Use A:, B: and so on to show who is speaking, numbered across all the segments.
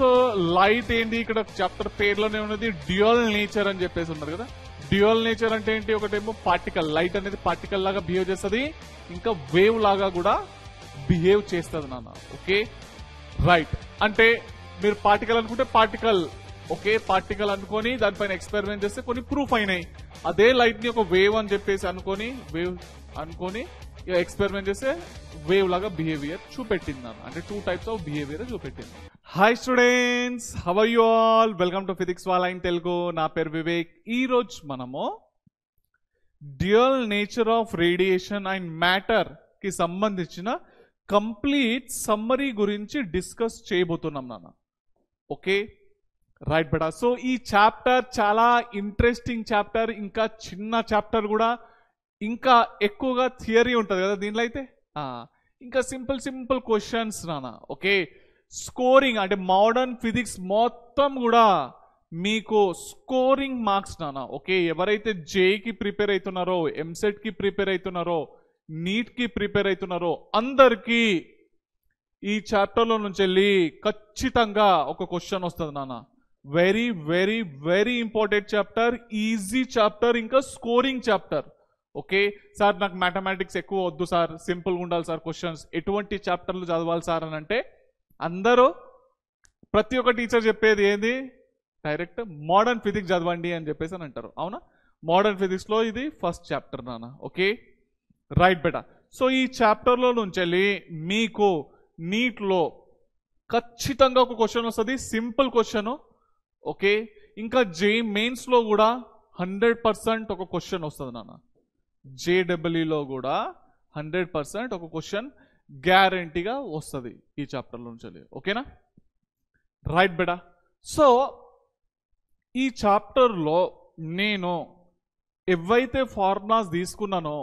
A: So light ఏంటి ఇక్కడ chapter పేర్లోనే ఉన్నది డ్యూయల్ నేచర్ అని చెప్పేసి ఉన్నారు కదా డ్యూయల్ నేచర్ అంటే ఏంటి ఒకటేమో పార్టికల్ లైట్ అనేది పార్టికల్ లాగా బిహేవ్ చేస్తుంది ఇంకా వేవ్ లాగా కూడా బిహేవ్ చేస్తుంది నాన్న ఓకే రైట్ అంటే మీరు పార్టికల్ అనుకుంటే పార్టికల్ ఓకే పార్టికల్ అనుకొని దానిపైన ఎక్స్పెరిమెంట్ చేస్తే కొన్ని ప్రూఫ్ అయినాయి అదే లైట్ ని ఒక వేవ్ అని చెప్పేసి అనుకొని వేవ్ అనుకొని ఎక్స్పెరిమెంట్ చేస్తే వేవ్ లాగా బిహేవియర్ చూపెట్టింది అంటే టూ టైప్స్ ఆఫ్ బిహేవియర్ చూపెట్టింది hi students how you all welcome to physics wall in Telugu నా పేరు వివేక్ ఈరోజు మనము dual nature of radiation and మ్యాటర్కి సంబంధించిన కంప్లీట్ సమ్మరీ గురించి డిస్కస్ చేయబోతున్నాం నాన్న ఓకే రైట్ బడా సో ఈ చాప్టర్ చాలా ఇంట్రెస్టింగ్ చాప్టర్ ఇంకా చిన్న చాప్టర్ కూడా ఇంకా ఎక్కువగా థియరీ ఉంటుంది కదా దీనిలో అయితే ఇంకా సింపుల్ సింపుల్ క్వశ్చన్స్ నాన్న ఓకే స్కోరింగ్ అంటే మోడర్న్ ఫిజిక్స్ మొత్తం కూడా మీకు స్కోరింగ్ మార్క్స్ నానా ఓకే ఎవరైతే జేఈకి ప్రిపేర్ అవుతున్నారో ఎంసెట్కి ప్రిపేర్ అవుతున్నారో నీట్కి ప్రిపేర్ అవుతున్నారో అందరికీ ఈ చాప్టర్లో నుంచి వెళ్ళి ఖచ్చితంగా ఒక క్వశ్చన్ వస్తుంది నాన్న very very very important chapter easy chapter ఇంకా స్కోరింగ్ చాప్టర్ ఓకే సార్ నాకు మ్యాథమెటిక్స్ ఎక్కువ వద్దు సార్ సింపుల్గా ఉండాలి సార్ క్వశ్చన్స్ ఎటువంటి చాప్టర్లు చదవాలి సార్ అని అంటే అందరూ ప్రతి ఒక్క టీచర్ చెప్పేది ఏంది డైరెక్ట్ మోడర్న్ ఫిజిక్స్ చదవండి అని చెప్పేసి అని అంటారు అవునా మోడర్న్ ఫిజిక్స్లో ఇది ఫస్ట్ చాప్టర్ నాన్న ఓకే రైట్ బేటా సో ఈ చాప్టర్లో నుంచి మీకు నీట్లో ఖచ్చితంగా ఒక క్వశ్చన్ వస్తుంది సింపుల్ క్వశ్చన్ ఓకే ఇంకా జే మెయిన్స్లో కూడా హండ్రెడ్ పర్సెంట్ ఒక క్వశ్చన్ వస్తుంది నాన్న జేడబ్ల్యూలో కూడా హండ్రెడ్ పర్సెంట్ ఒక క్వశ్చన్ గ్యారంటీగా వస్తుంది ఈ చాప్టర్లో నుంచి ఓకేనా రైట్ బెడా సో ఈ చాప్టర్లో నేను ఎవైతే ఫార్ములాస్ తీసుకున్నానో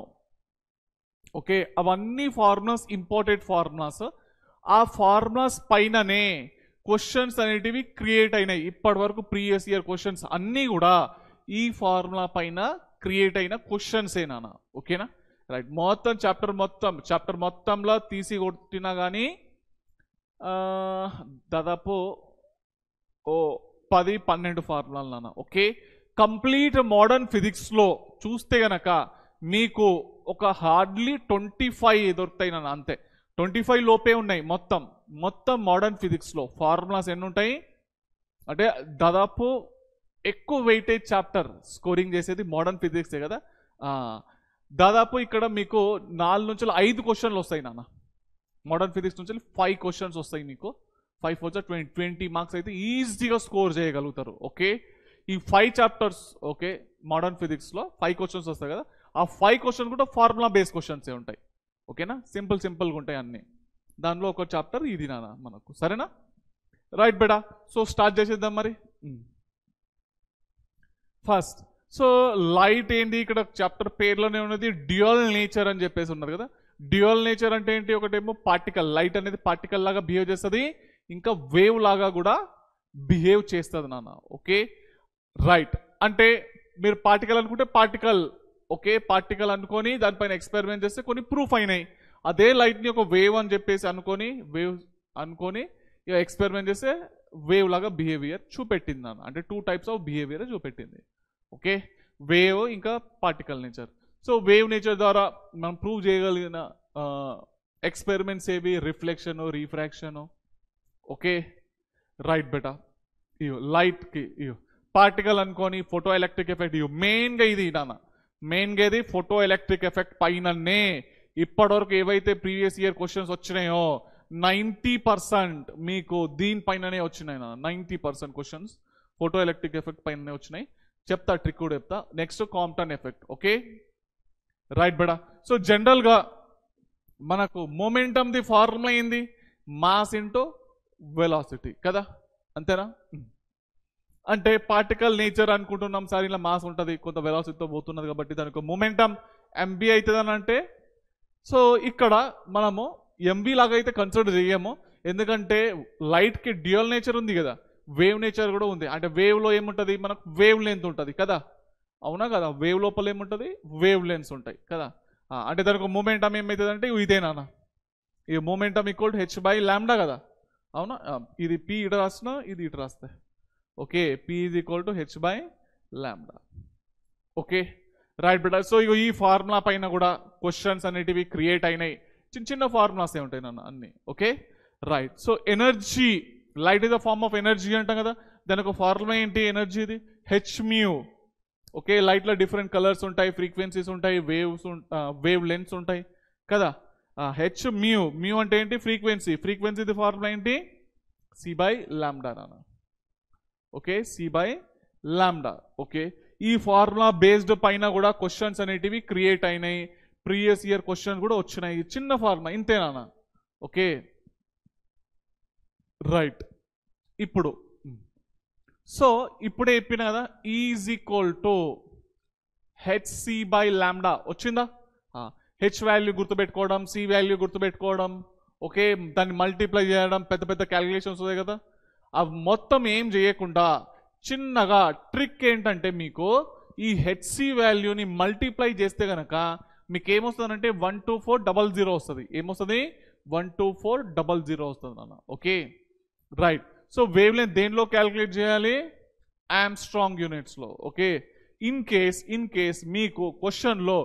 A: ఓకే అవన్నీ ఫార్ములాస్ ఇంపార్టెంట్ ఫార్ములాస్ ఆ ఫార్ములాస్ పైననే క్వశ్చన్స్ అనేటివి క్రియేట్ అయినాయి ఇప్పటి వరకు ప్రీవియస్ ఇయర్ క్వశ్చన్స్ అన్నీ కూడా ఈ ఫార్ములా పైన క్రియేట్ అయిన క్వశ్చన్సేనా ఓకేనా రైట్ మొత్తం చాప్టర్ మొత్తం చాప్టర్ మొత్తంలో తీసి కొట్టినా కానీ దాదాపు ఓ పది పన్నెండు నాన్న ఓకే కంప్లీట్ మోడర్న్ ఫిజిక్స్లో చూస్తే గనక మీకు ఒక హార్డ్లీ ట్వంటీ ఫైవ్ దొరుకుతాయి నాన్న అంతే ట్వంటీ ఫైవ్ లోపే ఉన్నాయి మొత్తం మొత్తం మోడర్న్ ఫిజిక్స్లో ఫార్ములాస్ ఎన్ని ఉంటాయి అంటే దాదాపు ఎక్కువ వెయిటేజ్ చాప్టర్ స్కోరింగ్ చేసేది మోడర్న్ ఫిజిక్సే కదా దాదాపు ఇక్కడ మీకు నాలుగు నుంచి ఐదు క్వశ్చన్లు వస్తాయి నాన్న మోడర్న్ ఫిజిక్స్ నుంచి ఫైవ్ క్వశ్చన్స్ వస్తాయి మీకు five four twenty twenty marks అయితే ఈజీగా స్కోర్ చేయగలుగుతారు ఓకే ఈ ఫైవ్ చాప్టర్స్ ఓకే మోడర్న్ ఫిజిక్స్లో ఫైవ్ క్వశ్చన్స్ వస్తాయి కదా ఆ ఫైవ్ క్వశ్చన్ కూడా ఫార్ములా బేస్ క్వశ్చన్సే ఉంటాయి ఓకేనా సింపుల్ సింపుల్గా ఉంటాయి అన్నీ దానిలో ఒక చాప్టర్ ఇది నాన్న మనకు సరేనా రైట్ బేడా సో స్టార్ట్ చేసేద్దాం మరి ఫస్ట్ సో లైట్ ఏంటి ఇక్కడ చాప్టర్ పేర్లోనే ఉన్నది డ్యూయల్ నేచర్ అని చెప్పేసి ఉన్నారు కదా డ్యూయల్ నేచర్ అంటే ఏంటి ఒకటేమో పార్టికల్ లైట్ అనేది పార్టికల్ లాగా బిహేవ్ చేస్తుంది ఇంకా వేవ్ లాగా కూడా బిహేవ్ చేస్తుంది నాన్న ఓకే రైట్ అంటే మీరు పార్టికల్ అనుకుంటే పార్టికల్ ఓకే పార్టికల్ అనుకొని దానిపైన ఎక్స్పెరిమెంట్ చేస్తే కొన్ని ప్రూఫ్ అయినాయి అదే లైట్ని ఒక వేవ్ అని చెప్పేసి అనుకొని వేవ్ అనుకొని ఎక్స్పెరిమెంట్ చేస్తే వేవ్ లాగా బిహేవియర్ చూపెట్టింది నాన్న అంటే టూ టైప్స్ ఆఫ్ బిహేవియర్ చూపెట్టింది ఓకే వేవ్ ఇంకా particle nature so wave nature ద్వారా మనం ప్రూవ్ చేయగలిగిన ఎక్స్పెరిమెంట్స్ ఏవి రిఫ్లెక్షను రీఫ్రాక్షను ఓకే రైట్ బెటా ఇయో లైట్కి ఇయో పార్టికల్ అనుకోని ఫోటో ఎలక్ట్రిక్ ఎఫెక్ట్ ఇయో మెయిన్గా ఇది నాన్న మెయిన్గా ఇది ఫోటో ఎలక్ట్రిక్ ఎఫెక్ట్ పైననే ఇప్పటివరకు ఏవైతే ప్రీవియస్ ఇయర్ క్వశ్చన్స్ వచ్చినాయో నైంటీ పర్సెంట్ మీకు దీనిపైననే వచ్చినాయి నా ninety percent questions photoelectric effect పైననే వచ్చినాయి చెప్తా ట్రిక్ కూడా చెప్తా next Compton effect okay right బడా సో జనరల్గా మనకు ది ఫార్ములా ఏంది మాస్ ఇంటూ వెలాసిటీ కదా అంతేనా hmm. అంటే పార్టికల్ నేచర్ అనుకుంటున్నాం సార్ ఇలా మాస్ ఉంటుంది కొంత వెలాసిటీతో పోతున్నది కాబట్టి దానికి మొమెంటమ్ ఎంబీ అని అంటే సో ఇక్కడ మనము ఎంబీ లాగా అయితే కన్సిడర్ చేయము ఎందుకంటే లైట్కి డ్యూయల్ నేచర్ ఉంది కదా వేవ్ నేచర్ కూడా ఉంది అంటే వేవ్లో ఏముంటుంది మనకు వేవ్ లెంత్ ఉంటుంది కదా అవునా కదా వేవ్ లోపల ఏముంటుంది వేవ్ లెన్స్ ఉంటాయి కదా అంటే దానికి మూమెంటం ఏమవుతుందంటే ఇదేనా ఈ momentum equal to H by lambda కదా అవునా ఇది పి ఇటు రాస్తున్నా ఇది ఇటు రాస్తే okay P is equal to H by lambda okay right బిడ్డ సో ఇక ఈ ఫార్ములా పైన కూడా క్వశ్చన్స్ అనేటివి క్రియేట్ అయినాయి చిన్న చిన్న ఫార్ములాసే ఉంటాయి నాన్న అన్నీ okay right so energy light is a form of energy అంటాం కదా దాని ఒక ఫార్ములా ఏంటి ఎనర్జీది హెచ్మ్యూ ఓకే లైట్లో డిఫరెంట్ కలర్స్ ఉంటాయి ఫ్రీక్వెన్సీస్ ఉంటాయి వేవ్స్ వేవ్ లెన్స్ ఉంటాయి కదా హెచ్ మ్యూ మ్యూ అంటే ఏంటి ఫ్రీక్వెన్సీ ఫ్రీక్వెన్సీది ఫార్ములా ఏంటి సి బై లామ్డా నాన్న okay C by lambda okay ఈ ఫార్ములా బేస్డ్ పైన కూడా క్వశ్చన్స్ అనేటివి క్రియేట్ అయినాయి ప్రీవియస్ ఇయర్ క్వశ్చన్ కూడా వచ్చినాయి చిన్న ఫార్ములా ఇంతేనా ఓకే రైట్ ఇప్పుడు సో ఇప్పుడే చెప్పిన కదా is equal to HC by lambda వచ్చిందా హెచ్ వాల్యూ గుర్తుపెట్టుకోవడం సి వాల్యూ గుర్తుపెట్టుకోవడం ఓకే దాన్ని మల్టిప్లై చేయడం పెద్ద పెద్ద క్యాలిక్యులేషన్స్ ఉన్నాయి కదా అవి మొత్తం ఏం చేయకుండా చిన్నగా ట్రిక్ ఏంటంటే మీకు ఈ హెచ్సి వాల్యూని మల్టిప్లై చేస్తే కనుక మీకు ఏమొస్తుందంటే one two four double zero వస్తుంది ఏమొస్తుంది one two four double zero వస్తుంది అన్న okay right so wavelength దేనిలో క్యాలిక్యులేట్ చేయాలి యామ్ స్ట్రాంగ్ యూనిట్స్లో okay in case in case మీకు క్వశ్చన్లో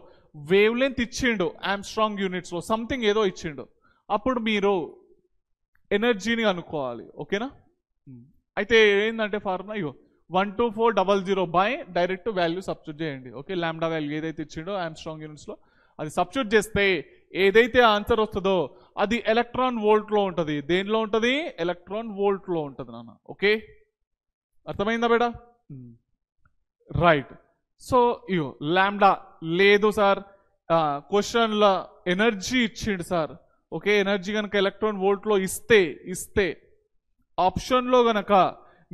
A: వేవ్ లెంత్ ఇచ్చిండు యామ్ స్ట్రాంగ్ యూనిట్స్లో సంథింగ్ ఏదో ఇచ్చిండు అప్పుడు మీరు ఎనర్జీని అనుకోవాలి ఓకేనా hmm. అయితే ఏంటంటే ఫార్ములా ఇవ్వ one two four double zero by direct value substitute చేయండి ఓకే ల్యాండా వాల్యూ ఏదైతే ఇచ్చిండో యామ్ స్ట్రాంగ్ యూనిట్స్లో అది సబ్స్ట్యూట్ చేస్తే ఏదైతే ఆన్సర్ వస్తుందో అది ఎలక్ట్రాన్ వోల్ట్లో ఉంటుంది దేనిలో ఉంటుంది ఎలక్ట్రాన్ వోల్ట్లో ఉంటుంది నాన్న ఓకే అర్థమైందా బేడ రైట్ సో ఇయో ల్యాండా లేదు సార్ క్వశ్చన్లో ఎనర్జీ ఇచ్చిండు సార్ ఓకే ఎనర్జీ కనుక ఎలక్ట్రాన్ వోల్ట్లో ఇస్తే ఇస్తే ఆప్షన్లో గనక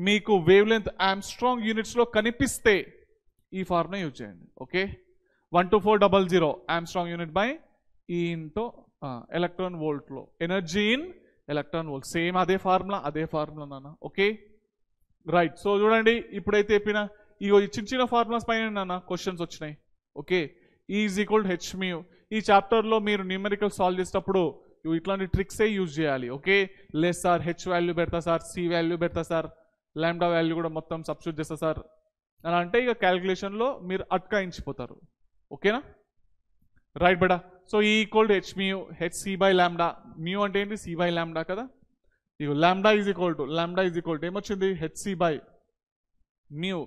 A: మీకు వేవ్ లెంత్ ఆమ్స్ట్రాంగ్ యూనిట్స్లో కనిపిస్తే ఈ ఫార్ములా యూజ్ చేయండి okay one two four double zero angstrom unit by E into electron వోల్ట్లో energy in electron volt same అదే ఫార్ములా అదే ఫార్ములా నాన్న ఓకే రైట్ సో చూడండి ఇప్పుడైతే చెప్పిన ఈ చిన్న చిన్న ఫార్ములాస్ పైన నాన్న క్వశ్చన్స్ వచ్చినాయి ఓకే ఈజ్ ఈక్వల్ హెచ్ మీ ఈ చాప్టర్లో మీరు న్యూమెరికల్ సాల్వ్ చేసేటప్పుడు ఇట్లాంటి ట్రిక్సే యూజ్ చేయాలి ఓకే లెస్ సార్ హెచ్ వాల్యూ పెడతా సార్ సి వాల్యూ పెడతా సార్ ల్యాండా వాల్యూ కూడా మొత్తం సబ్స్టిట్యూట్ చేస్తా సార్ అలా అంటే ఇక క్యాలిక్యులేషన్లో మీరు అట్కాయించిపోతారు ఓకేనా రైట్ బడా so E equal to H mu H C by lambda mu అంటే ఏంటి సి బై ల్యాండా కదా ఇక lambda is equal to lambda is equal to ఏమొచ్చింది HC by mu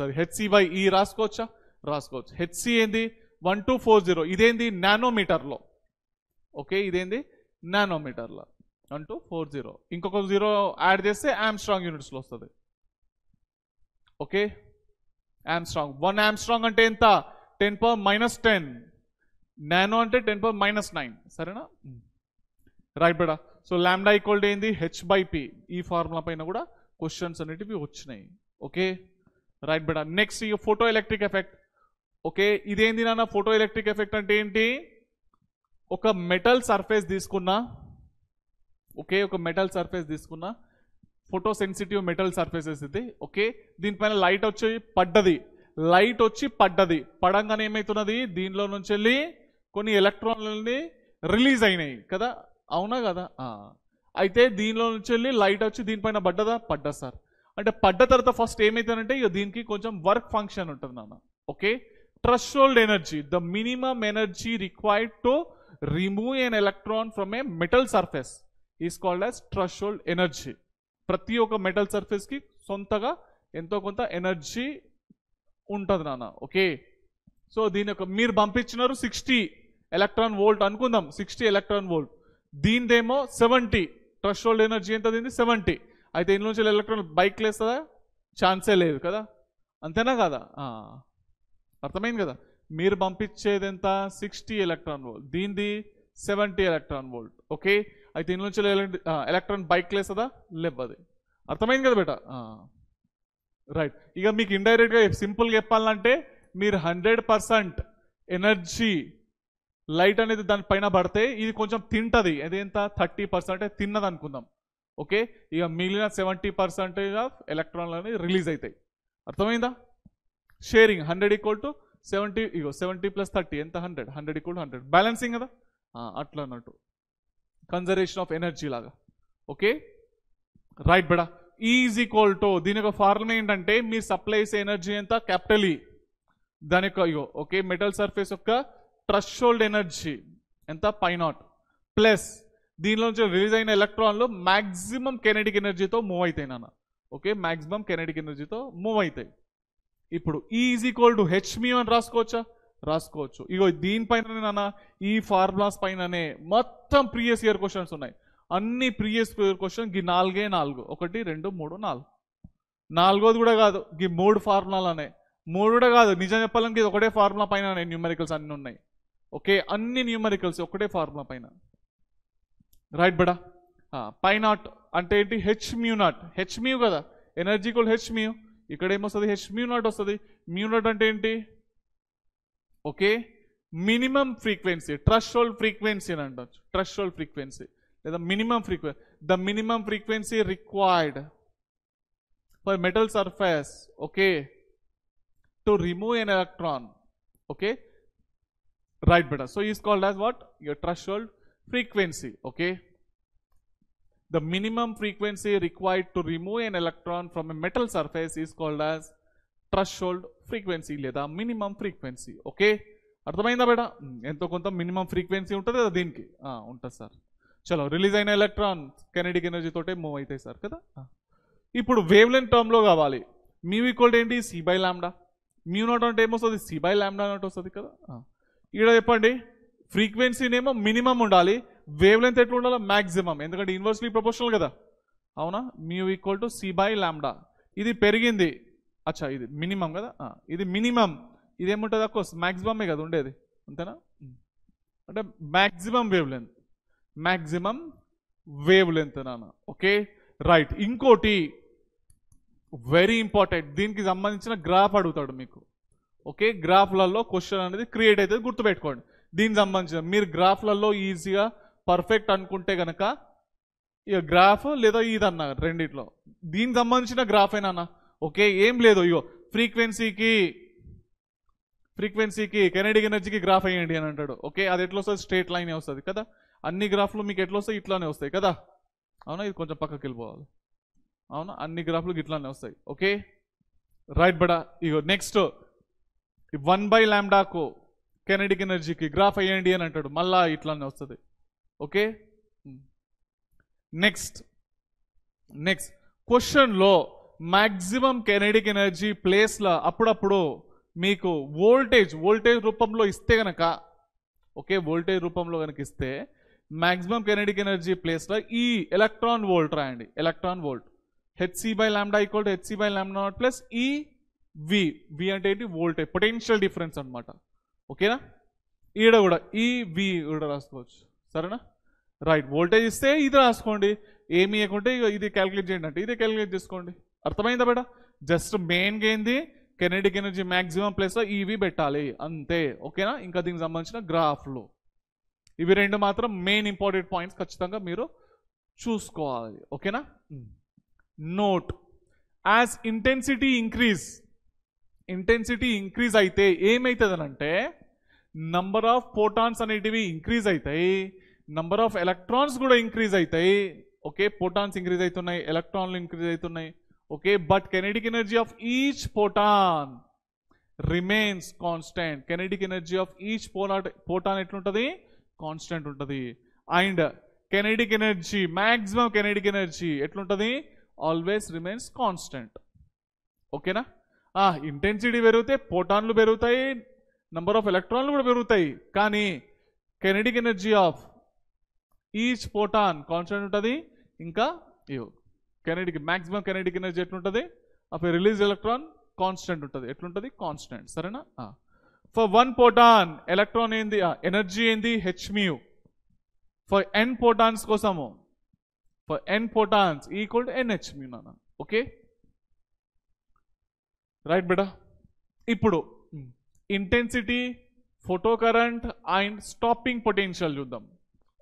A: sorry HC by E రాసుకోవచ్చా రాసుకోవచ్చు హెచ్సి ఏంది one two four zero ఇదేంది నానోమీటర్లో ఓకే ఇదేంది నానోమీటర్లో వన్ టూ ఫోర్ జీరో ఇంకొక జీరో యాడ్ చేస్తే ఆమ్స్ట్రాంగ్ యూనిట్స్లో వస్తుంది ఓకే ఆమ్స్ట్రాంగ్ వన్ ఆమ్స్ట్రాంగ్ అంటే ఎంత ten power minus ten nano అంటే టెన్ పవర్ మైనస్ నైన్ సరేనా రైట్ బేడా సో ల్యాండా ఈక్వల్ టు ఏంది హెచ్ బై పి ఈ ఫార్ములా పైన కూడా క్వశ్చన్స్ అనేటివి వచ్చినాయి ఓకే రైట్ బేడా నెక్స్ట్ ఈ ఫోటో ఎలక్ట్రిక్ ఎఫెక్ట్ ఓకే ఇదేంది నాన్న ఫోటో ఎలక్ట్రిక్ ఎఫెక్ట్ అంటే ఏంటి ఒక మెటల్ సర్ఫేస్ తీసుకున్నా ఓకే ఒక మెటల్ సర్ఫేస్ తీసుకున్నా ఫోటో సెన్సిటివ్ మెటల్ సర్ఫేసెస్ ఇది ఓకే దీనిపైన లైట్ వచ్చి పడ్డది లైట్ వచ్చి పడ్డది పడంగానే ఏమవుతున్నది దీనిలో నుంచి వెళ్ళి కొన్ని ఎలక్ట్రాన్లని రిలీజ్ అయినాయి కదా అవునా కదా అయితే దీనిలో నుంచి వెళ్ళి లైట్ వచ్చి దీనిపైన పడ్డదా పడ్డా సార్ అంటే పడ్డ తర్వాత ఫస్ట్ ఏమైతేనంటే ఇక దీనికి కొంచెం వర్క్ ఫంక్షన్ ఉంటుంది నాన్న okay threshold energy the minimum energy required to remove an electron from a metal surface is called as threshold energy ప్రతి ఒక్క మెటల్ సర్ఫేస్కి సొంతగా ఎంతో కొంత ఎనర్జీ ఉంటుంది నాన్న ఓకే సో దీని యొక్క మీరు పంపించినారు సిక్స్టీ ఎలక్ట్రాన్ వోల్ట్ అనుకుందాం సిక్స్టీ ఎలక్ట్రాన్ వోల్ట్ దీనిదేమో సెవెంటీ ట్రస్ట్ హోల్డ్ ఎనర్జీ ఎంత దీన్ని సెవెంటీ అయితే ఇందులో నుంచి ఎలక్ట్రాన్ బైక్ లేస్తుందా ఛాన్సే లేదు కదా అంతేనా కదా అర్థమైంది కదా మీరు పంపించేది ఎంత సిక్స్టీ ఎలక్ట్రాన్ వోల్ట్ దీనిది సెవెంటీ ఎలక్ట్రాన్ వోల్ట్ ఓకే అయితే ఇందులో నుంచి ఎలక్ట్రాన్ బైక్ లేస్తుందా లేవ్వదు అర్థమైంది కదా బేట రైట్ ఇక మీకు ఇండైరెక్ట్గా సింపుల్గా చెప్పాలంటే మీరు హండ్రెడ్ పర్సెంట్ ఎనర్జీ లైట్ అనేది దానిపైన పడితే ఇది కొంచెం తింటుంది ఎంత థర్టీ పర్సెంట్ తిన్నది అనుకుందాం ఓకే ఇక మిగిలిన సెవెంటీ పర్సెంటేజ్ ఆఫ్ ఎలక్ట్రాన్లు అనేది రిలీజ్ అవుతాయి అర్థమైందా sharing hundred equal to seventy ఇగో సెవెంటీ ప్లస్ థర్టీ ఎంత hundred hundred equal hundred balancing కదా అట్లా అన్నట్టు కన్జర్వేషన్ ఆఫ్ ఎనర్జీ లాగా ఓకే రైట్ బెడా ఈజ్ ఈక్వల్ టు దీని యొక్క ఫార్ములా ఏంటంటే మీరు సప్లై చేసే ఎనర్జీ ఎంత క్యాపిటల్ ఈ e. దాని యొక్క ఇగో ఓకే మెటల్ సర్ఫేస్ యొక్క థ్రషోల్డ్ ఎనర్జీ ఎంత పై నాట్ ప్లస్ దీనిలో నుంచి రిలీజ్ అయిన ఎలక్ట్రాన్లు మ్యాక్సిమం కెనెటిక్ ఎనర్జీతో మూవ్ అవుతాయి నాన్న ఓకే మ్యాక్సిమం కెనెటిక్ ఎనర్జీతో మూవ్ అవుతాయి ఇప్పుడు ఈజ్ ఈక్వల్ టు మీ అని రాసుకోవచ్చా రాసుకోవచ్చు ఇగో దీనిపైన నాన్న ఈ e ఫార్ములాస్ పైననే మొత్తం ప్రీవియస్ ఇయర్ క్వశ్చన్స్ ఉన్నాయి అన్ని ప్రీవియస్ ఇయర్ క్వశ్చన్ గి నాలుగే నాలుగు ఒకటి రెండు మూడు నాలుగు నాలుగోది కూడా కాదు గీ మూడు ఫార్ములాలనే మూడు కూడా కాదు నిజం చెప్పాలంటే ఇది ఒకటే ఫార్ములా పైన న్యూమెరికల్స్ అన్నీ ఉన్నాయి ఓకే అన్ని న్యూమరికల్స్ ఒకటే ఫార్ములా పైన రైట్ బడా నాట్ అంటే ఏంటి H mu naught H mu కదా ఎనర్జీ కోల్ హెచ్ మ్యూ ఇక్కడ ఏమొస్తుంది హెచ్ మ్యూ నాట్ వస్తుంది మ్యూ నాట్ అంటే ఏంటి okay minimum frequency threshold frequency అని అంటచ్చు ట్రస్ట్రోల్ ఫ్రీక్వెన్సీ లేదా minimum frequency the minimum frequency required for metal surface okay to remove an electron okay Right, beta. So, is called as what? Your threshold frequency, okay? The minimum frequency required to remove an electron from a metal surface is called as threshold frequency లేదా minimum frequency, okay? అర్థమైందా బేట ఎంతో కొంత minimum frequency ఉంటుంది కదా దీనికి ఉంటుంది sir చలో రిలీజ్ అయిన ఎలక్ట్రాన్ కెనడిక్ ఎనర్జీ తోటే మూవ్ అవుతాయి సార్ కదా ఇప్పుడు వేవ్ లెన్ టర్మ్లో కావాలి మీ ఈక్వల్ ఏంటి సి బై ల్యాండా మీ నోట్ అంటే ఏమొస్తుంది సి బై ల్యాండా నోట్ వస్తుంది కదా ఇక్కడ చెప్పండి ఫ్రీక్వెన్సీనేమో మినిమం ఉండాలి వేవ్ లెంత్ ఎట్లా ఉండాలి మాక్సిమం ఎందుకంటే ఇన్వర్స్లీ ప్రపోర్షనల్ కదా అవునా mu equal to C by lambda ఇది పెరిగింది అచ్చా ఇది మినిమం కదా ఇది మినిమం ఇదేముంటుంది అఫ్కోర్స్ మ్యాక్సిమమే కదా ఉండేది అంతేనా అంటే maximum wavelength maximum wavelength నాన్న ఓకే రైట్ ఇంకోటి వెరీ ఇంపార్టెంట్ దీనికి సంబంధించిన గ్రాఫ్ అడుగుతాడు మీకు ఓకే గ్రాఫ్లలో క్వశ్చన్ అనేది క్రియేట్ అవుతుంది గుర్తుపెట్టుకోండి దీనికి సంబంధించిన మీరు గ్రాఫ్లలో ఈజీగా పర్ఫెక్ట్ అనుకుంటే కనుక ఇక గ్రాఫ్ లేదా ఇదన్న రెండిట్లో దీనికి సంబంధించిన గ్రాఫ్ అన్న ఓకే ఏం లేదు ఇగో ఫ్రీక్వెన్సీకి ఫ్రీక్వెన్సీకి కెనడిక్ ఎనర్జీకి గ్రాఫ్ అయ్యండి అని అంటాడు ఓకే అది ఎట్లా వస్తుంది స్ట్రేట్ లైనే వస్తుంది కదా అన్ని గ్రాఫ్లు మీకు ఎట్లా వస్తాయి ఇట్లానే వస్తాయి కదా అవునా ఇది కొంచెం పక్కకి వెళ్ళిపోవాలి అవునా అన్ని గ్రాఫ్లు ఇట్లానే వస్తాయి ఓకే రైట్ బడా ఇగో నెక్స్ట్ వన్ బై ల్యాండాకో కెనడిక్ ఎనర్జీకి గ్రాఫ్ అయ్యండి అని అంటాడు మళ్ళా ఇట్లానే వస్తుంది ఓకే నెక్స్ట్ నెక్స్ట్ క్వశ్చన్లో మ్యాక్సిమం కెనడిక్ ఎనర్జీ ప్లేస్లో అప్పుడప్పుడు మీకు వోల్టేజ్ వోల్టేజ్ రూపంలో ఇస్తే గనక ఓకే వోల్టేజ్ రూపంలో కనుక ఇస్తే మ్యాక్సిమం కెనడిక్ ఎనర్జీ ప్లేస్లో ఈ ఎలక్ట్రాన్ వోల్ట్ రాయండి electron volt h c by lambda equal to HC by lambda naught plus e v వి అంటే ఏంటి వోల్టేజ్ పొటెన్షియల్ డిఫరెన్స్ అనమాట ఓకేనా ఈడ కూడా ఈ వి కూడా రాసుకోవచ్చు సరేనా రైట్ వోల్టేజ్ ఇస్తే ఇది రాసుకోండి ఏమి ఇవ్వకుంటే ఇది క్యాలిక్యులేట్ చేయండి అంటే ఇదే క్యాలిక్యులేట్ చేసుకోండి అర్థమైందా బేట జస్ట్ మెయిన్గా ఏంది కెనడిక్ ఎనర్జీ మ్యాక్సిమం ప్లేస్లో ఇవి పెట్టాలి అంతే ఓకేనా ఇంకా దీనికి సంబంధించిన గ్రాఫ్లు ఇవి రెండు మాత్రం మెయిన్ ఇంపార్టెంట్ పాయింట్స్ ఖచ్చితంగా మీరు చూసుకోవాలి ఓకేనా note as intensity increase intensity increase అయితే ఏమవుతుందనంటే నంబర్ ఆఫ్ పోటాన్స్ అనేటివి ఇంక్రీజ్ అవుతాయి నంబర్ ఆఫ్ ఎలక్ట్రాన్స్ కూడా ఇంక్రీజ్ అవుతాయి ఓకే పోటాన్స్ ఇంక్రీజ్ అవుతున్నాయి ఎలక్ట్రాన్లు ఇంక్రీజ్ అవుతున్నాయి okay but kinetic energy of each photon remains constant kinetic energy of each పోలాట్ పోటాన్ ఎట్లుంటుంది కాన్స్టెంట్ ఉంటుంది and kinetic energy maximum kinetic energy ఎట్లుంటుంది ఆల్వేస్ రిమైన్స్ కాన్స్టెంట్ ఓకేనా ఇంటెన్సిటీ పెరిగితే పోటాన్లు పెరుగుతాయి నంబర్ ఆఫ్ ఎలక్ట్రాన్లు కూడా పెరుగుతాయి కానీ kinetic energy of each photon constant ఉంటుంది ఇంకా కెనడిక్ మ్యాక్సిమం కెనడిక్ ఎనర్జీ ఎట్లుంటుంది ఆఫ్ రిలీజ్ ఎలక్ట్రాన్ కాన్స్టెంట్ ఉంటుంది ఎట్లుంటుంది కాన్స్టెంట్ సరేనా ఫర్ వన్ పోటాన్ ఎలక్ట్రాన్ ఏంది ఎనర్జీ ఏంది హెచ్మ్యూ ఫర్ ఎన్ పోటాన్స్ కోసము for n photons equal to ఎన్హెచ్మ్యూ నాన్న ఓకే రైట్ బిడా ఇప్పుడు intensity photo current and stopping potential చూద్దాం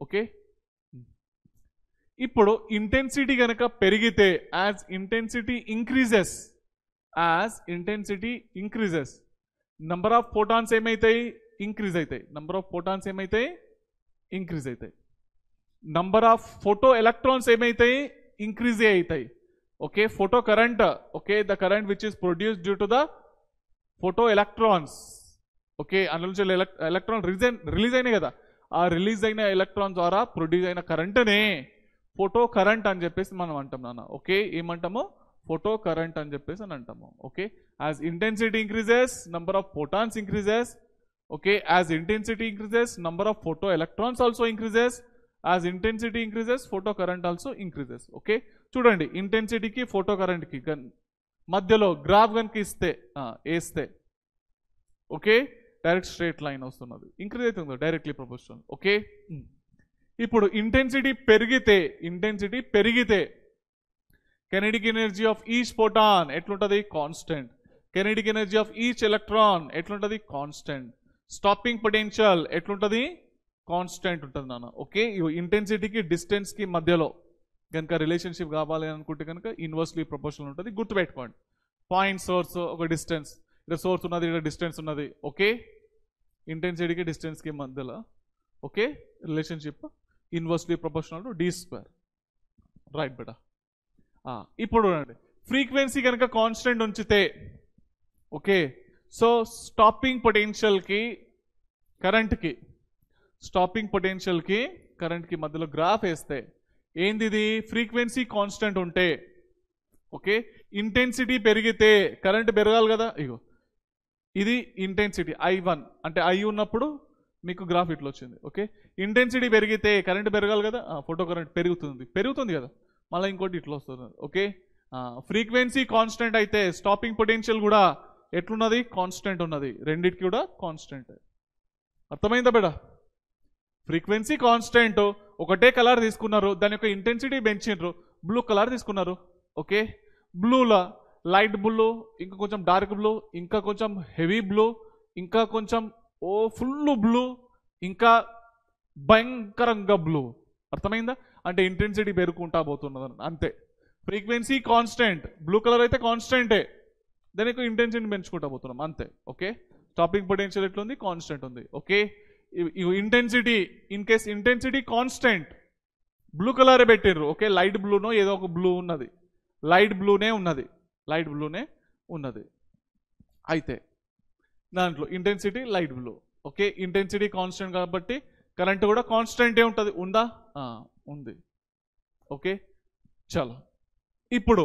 A: ఓకే ఇప్పుడు ఇంటెన్సిటీ కనుక పెరిగితే as intensity increases as intensity increases number of photons ఏమవుతాయి ఇంక్రీజ్ అవుతాయి నంబర్ ఆఫ్ ఫోటాన్స్ ఏమవుతాయి ఇంక్రీజ్ అవుతాయి నంబర్ ఆఫ్ ఫోటో ఎలక్ట్రాన్స్ ఏమవుతాయి ఇంక్రీజే అవుతాయి okay photocurrent okay the current which is produced due to the photoelectrons okay అందులో elect electron release అయినాయి కదా ఆ రిలీజ్ అయిన ఎలక్ట్రాన్ ద్వారా ప్రొడ్యూస్ అయిన కరెంట్నే ఫోటో కరెంట్ అని చెప్పేసి మనం అంటాం నాన్న ఓకే ఏమంటాము ఫోటో కరెంట్ అని చెప్పేసి అని అంటాము okay as intensity increases number of photons increases okay as intensity increases number of photo electrons also increases as intensity increases photo current also increases okay చూడండి ఇంటెన్సిటీకి ఫోటో కరెంట్కి మధ్యలో గ్రాఫ్ కనుక ఇస్తే వేస్తే ఓకే డైరెక్ట్ స్ట్రేట్ లైన్ వస్తున్నది increase అవుతుందో directly proportional okay ఇప్పుడు ఇంటెన్సిటీ పెరిగితే ఇంటెన్సిటీ పెరిగితే kinetic energy of each photon ఎట్లుంటుంది constant kinetic energy of each electron ఎట్లుంటుంది కాన్స్టెంట్ స్టాపింగ్ పొటెన్షియల్ ఎట్లుంటుంది కాన్స్టెంట్ ఉంటుంది నాన్న ఓకే ఇంటెన్సిటీకి డిస్టెన్స్కి మధ్యలో కనుక రిలేషన్షిప్ కావాలి అనుకుంటే కనుక ఇన్వర్స్లీ ప్రపోర్షనల్ ఉంటుంది గుర్తుపెట్టుకోండి పాయింట్ సోర్స్ ఒక డిస్టెన్స్ ఇక్కడ సోర్స్ ఉన్నది ఇక్కడ డిస్టెన్స్ ఉన్నది ఓకే ఇంటెన్సిటీకి డిస్టెన్స్కి మధ్యలో okay relationship inversely proportional to d square right బేటా ఇప్పుడు చూడండి ఫ్రీక్వెన్సీ కనుక కాన్స్టెంట్ ఉంచితే ఓకే సో స్టాపింగ్ పొటెన్షియల్కి కరెంట్కి స్టాపింగ్ పొటెన్షియల్కి కరెంట్కి మధ్యలో గ్రాఫ్ వేస్తే ఏందిది ఫ్రీక్వెన్సీ కాన్స్టెంట్ ఉంటే ఓకే ఇంటెన్సిటీ పెరిగితే కరెంట్ పెరగాలి కదా ఇగో ఇది ఇంటెన్సిటీ ఐ వన్ అంటే ఐ ఉన్నప్పుడు మీకు గ్రాఫ్ ఇట్లా వచ్చింది ఓకే ఇంటెన్సిటీ పెరిగితే కరెంట్ పెరగాలి కదా ఫోటో కరెంట్ పెరుగుతుంది పెరుగుతుంది కదా మళ్ళీ ఇంకోటి ఇట్లా వస్తుంది ఓకే ఫ్రీక్వెన్సీ కాన్స్టెంట్ అయితే స్టాపింగ్ పొటెన్షియల్ కూడా ఎట్లున్నది కాన్స్టెంట్ ఉన్నది రెండిటికి కూడా కాన్స్టెంట్ అర్థమైందా బేడా ఫ్రీక్వెన్సీ కాన్స్టెంట్ ఒకటే కలర్ తీసుకున్నారు దాని యొక్క ఇంటెన్సిటీ పెంచిండ్రు బ్లూ కలర్ తీసుకున్నారు ఓకే బ్లూలో లైట్ బ్లూ ఇంకా కొంచెం డార్క్ బ్లూ ఇంకా కొంచెం హెవీ బ్లూ ఇంకా కొంచెం ఓ ఫుల్ బ్లూ ఇంకా భయంకరంగా బ్లూ అర్థమైందా అంటే ఇంటెన్సిటీ పెరుగుకుంటా పోతున్నదని అంతే ఫ్రీక్వెన్సీ కాన్స్టెంట్ బ్లూ కలర్ అయితే కాన్స్టెంటే దాని యొక్క ఇంటెన్సిటీ పెంచుకుంటా పోతున్నాం అంతే ఓకే టాపిక్ పొటెన్షియల్ ఎట్లుంది కాన్స్టెంట్ ఉంది okay intensity in case intensity constant blue colour పెట్టిర్రు ఓకే లైట్ బ్లూనో ఏదో ఒక బ్లూ ఉన్నది లైట్ బ్లూనే ఉన్నది లైట్ బ్లూనే ఉన్నది అయితే దాంట్లో intensity light blue okay intensity constant కాబట్టి కరెంట్ కూడా కాన్స్టెంటే ఉంటుంది ఉందా ఉంది ఓకే చాలా ఇప్పుడు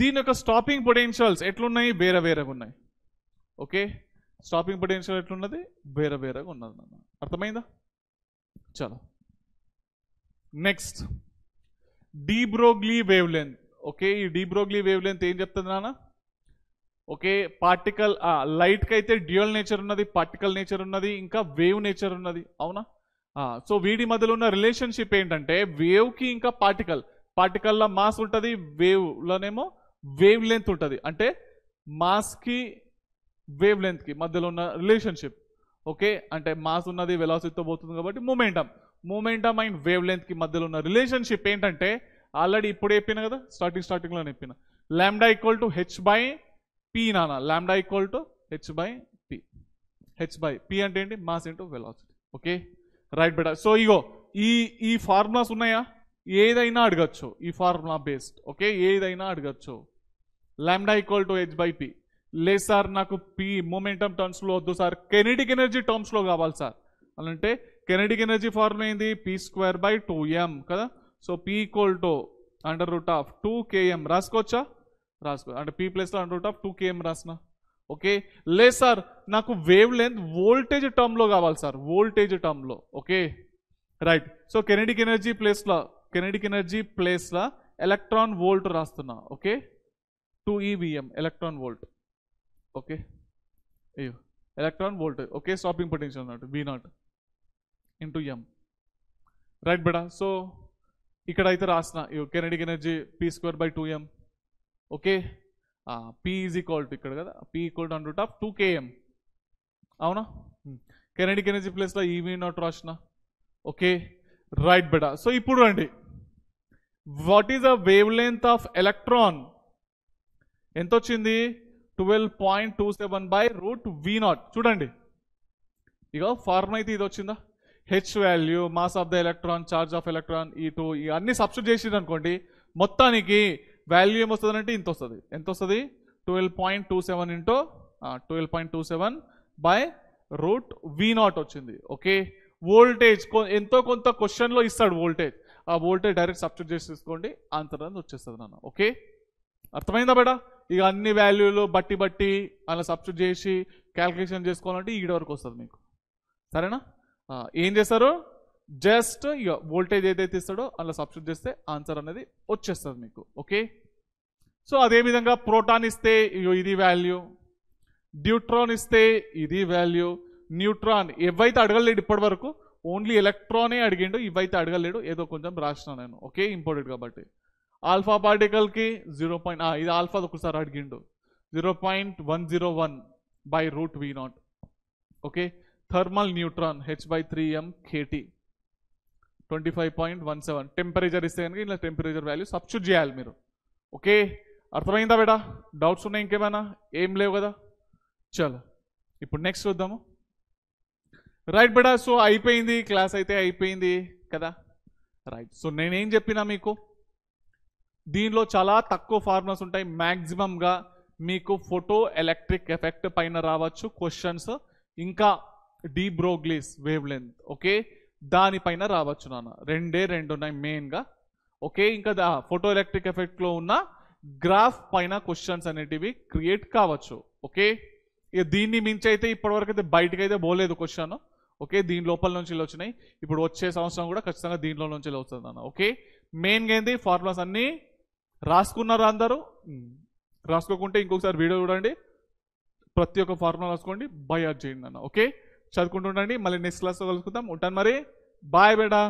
A: దీని యొక్క స్టాపింగ్ పొటెన్షియల్స్ ఎట్లున్నాయి వేరే వేరేగా ఉన్నాయి ఓకే స్టాపింగ్ పొటెన్షియల్ ఎట్లున్నది బేర బేరగా ఉన్నది నాన్న అర్థమైందా చాలా next de Broglie wavelength okay ఈ డీబ్రోగ్లీ వేవ్ లెంత్ ఏం చెప్తుంది నాన్న ఓకే పార్టికల్ లైట్కి అయితే డ్యూయల్ నేచర్ ఉన్నది పార్టికల్ నేచర్ ఉన్నది ఇంకా వేవ్ నేచర్ ఉన్నది అవునా సో వీడి మధ్యలో ఉన్న రిలేషన్షిప్ ఏంటంటే వేవ్కి ఇంకా పార్టికల్ పార్టికల్లో మాస్ ఉంటుంది వేవ్లోనేమో వేవ్ లెంత్ ఉంటుంది అంటే మాస్కి వేవ్ లెంత్కి మధ్యలో ఉన్న రిలేషన్షిప్ ఓకే అంటే మాస్ ఉన్నది వెలాసిటీతో పోతుంది కాబట్టి మూమెంటమ్ మూమెంటమ్ అండ్ వేవ్ లెంత్కి మధ్యలో ఉన్న రిలేషన్షిప్ ఏంటంటే ఆల్రెడీ ఇప్పుడు చెప్పిన కదా స్టార్టింగ్ స్టార్టింగ్లో చెప్పిన lambda equal to H by p నానా lambda equal to H by p h by p అంటే ఏంటి mass into velocity okay right బెటర్ సో ఇగో ఈ ఈ ఫార్ములాస్ ఉన్నాయా ఏదైనా అడగచ్చు ఈ ఫార్ములా బేస్డ్ ఓకే ఏదైనా అడగచ్చు lambda equal to H by p లేదు సార్ నాకు పి మూమెంటమ్ టర్మ్స్లో వద్దు సార్ కెనడిక్ ఎనర్జీ టర్మ్స్లో కావాలి సార్ అంటే కెనడిక్ ఎనర్జీ ఫార్మ్ ఏంది p square by two m కదా so p equal to under root of two k m రాసుకోవచ్చా రాసుకో అంటే పీ ప్లస్లో under root of two k m రాసిన ఓకే లేదు సార్ నాకు వేవ్ లెంత్ వోల్టేజ్ టర్మ్లో కావాలి సార్ వోల్టేజ్ టర్మ్లో okay right so kinetic energy ప్లేస్లో కెనడిక్ ఎనర్జీ ప్లేస్లో ఎలక్ట్రాన్ వోల్ట్ రాస్తున్నా okay two e v m electron volt okay అయ్యో electron volt okay stopping potential అన్నట్టు v naught into m right బడా సో ఇక్కడ అయితే రాసిన kinetic energy p square by two m okay p is equal to ఇక్కడ కదా p equal to under root of two k m అవునా kinetic energy ప్లేస్లో e v naught రాసిన ఓకే రైట్ బడా సో ఇప్పుడు రండి what is the wavelength of electron ఎంత వచ్చింది twelve point two seven by root v naught చూడండి ఇక ఫార్మ్ అయితే ఇది వచ్చిందా H value mass of the electron charge of electron e too అన్ని సబ్స్టిట్యూట్ చేసింది అనుకోండి మొత్తానికి వాల్యూ ఏమొస్తుంది అంటే ఇంత వస్తుంది ఎంత వస్తుంది twelve point two seven into twelve point two seven by root v naught వచ్చింది ఓకే వోల్టేజ్ ఎంతో కొంత క్వశ్చన్లో ఇస్తాడు వోల్టేజ్ ఆ వోల్టేజ్ డైరెక్ట్ సబ్స్టిట్యూట్ చేసి తీసుకోండి ఆన్సర్ అనేది వచ్చేస్తుంది నాన్న ఓకే అర్థమైందా బేడా ఇక అన్ని వాల్యూలు బట్టి బట్టి అలా సబ్స్టిట్యూట్ చేసి క్యాల్కులేషన్ చేసుకోవాలంటే ఈడ వరకు వస్తుంది మీకు సరేనా ఏం చేస్తారు జస్ట్ ఇక వోల్టేజ్ ఏదైతే ఇస్తాడో అలా సబ్స్టిట్యూట్ చేస్తే ఆన్సర్ అనేది వచ్చేస్తుంది మీకు ఓకే సో అదే విధంగా ప్రోటాన్ ఇస్తే ఇది వాల్యూ డ్యూట్రాన్ ఇస్తే ఇది వాల్యూ న్యూట్రాన్ ఎవైతే అడగలేడు ఇప్పటి వరకు ఓన్లీ ఎలక్ట్రానే అడిగిండు ఇవైతే అడగలేడు ఏదో కొంచెం రాసినా నేను ఓకే ఇంపార్టెంట్ కాబట్టి ఆల్ఫా పార్టికల్కి జీరో పాయింట్ ఇది ఆల్ఫా ఒకసారి అడిగిండు zero point one zero one by root v naught okay thermal neutron h by three m k t twenty five point one seven temperature ఇస్తే కనుక ఇలా టెంపరేచర్ వాల్యూ సబ్స్టిట్యూట్ చేయాలి మీరు ఓకే అర్థమైందా బేడా డౌట్స్ ఉన్నాయి ఇంకేమైనా ఏం లేవు కదా చలో ఇప్పుడు నెక్స్ట్ చూద్దాము రైట్ బేడా సో అయిపోయింది క్లాస్ అయితే అయిపోయింది కదా రైట్ సో నేనేం చెప్పినా మీకు దీనిలో చాలా తక్కువ ఫార్ములాస్ ఉంటాయి మ్యాక్సిమంగా మీకు ఫోటో ఎలక్ట్రిక్ ఎఫెక్ట్ పైన రావచ్చు క్వశ్చన్స్ ఇంకా de Broglie's wavelength okay దానిపైన రావచ్చు నాన్న రెండే రెండు ఉన్నాయి మెయిన్గా ఓకే ఇంకా ఫోటో ఎలక్ట్రిక్ ఎఫెక్ట్లో ఉన్న గ్రాఫ్ పైన క్వశ్చన్స్ అనేటివి క్రియేట్ కావచ్చు ఓకే ఇక దీన్ని మించి అయితే ఇప్పటివరకు అయితే బయటకు అయితే పోలేదు క్వశ్చన్ ఓకే దీని లోపల నుంచి వచ్చినాయి ఇప్పుడు వచ్చే సంవత్సరం కూడా ఖచ్చితంగా దీంట్లో నుంచి వస్తుంది అన్న ఓకే మెయిన్గా ఏంది ఫార్ములాస్ అన్నీ రాసుకున్నారా అందరూ రాసుకోకుంటే ఇంకొకసారి వీడియో చూడండి ప్రతి ఒక్క ఫార్ములా రాసుకోండి బై అవుట్ చేయండి అన్న ఓకే చదువుకుంటుండండి మళ్ళీ నెక్స్ట్ క్లాస్లో కలుసుకుందాం ఉంటాను మరి బాయ్ బేడా